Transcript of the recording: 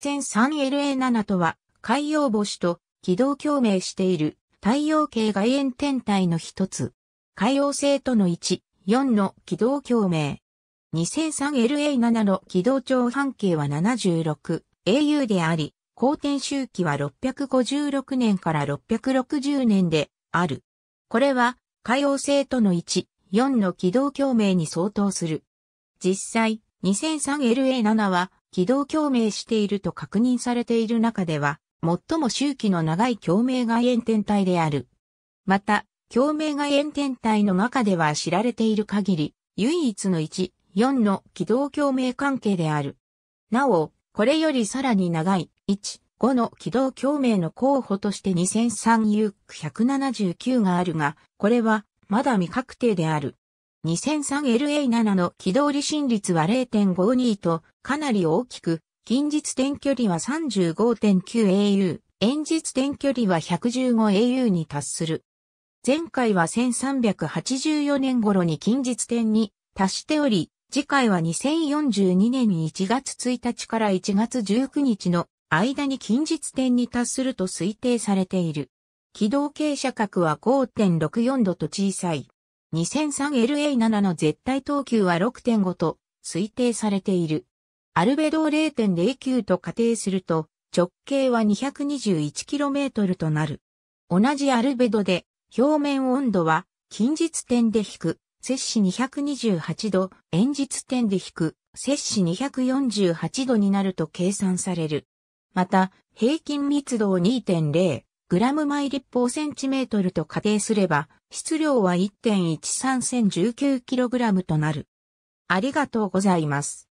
1003LA7 とは、海洋星と軌道共鳴している太陽系外縁天体の一つ。海洋星との1、4の軌道共鳴。2003LA7 の軌道長半径は 76AU であり、公転周期は656年から660年である。これは、海洋星との1、4の軌道共鳴に相当する。実際、2003LA7 は、軌道共鳴していると確認されている中では、最も周期の長い共鳴外縁天体である。また、共鳴外縁天体の中では知られている限り、唯一の1、4の軌道共鳴関係である。なお、これよりさらに長い1、5の軌道共鳴の候補として2003 u ー179があるが、これはまだ未確定である。2003LA7 の軌道離心率は0.52とかなり大きく、近日点距離は 35.9au、遠日点距離は 115au に達する。前回は1384年頃に近日点に達しており、次回は2042年に1月1日から1月19日の間に近日点に達すると推定されている。軌道傾斜角は5.64度と小さい。2003LA7 の絶対等級は6.5と推定されている。アルベドを0.09と仮定すると、直径は 221km となる。同じアルベドで、表面温度は、近日点で引く、摂氏228度、円日点で引く、摂氏248度になると計算される。また、平均密度を 2.0g 毎立方センチメートルと仮定すれば、質量は1 1 3 1 9 k g となる。ありがとうございます。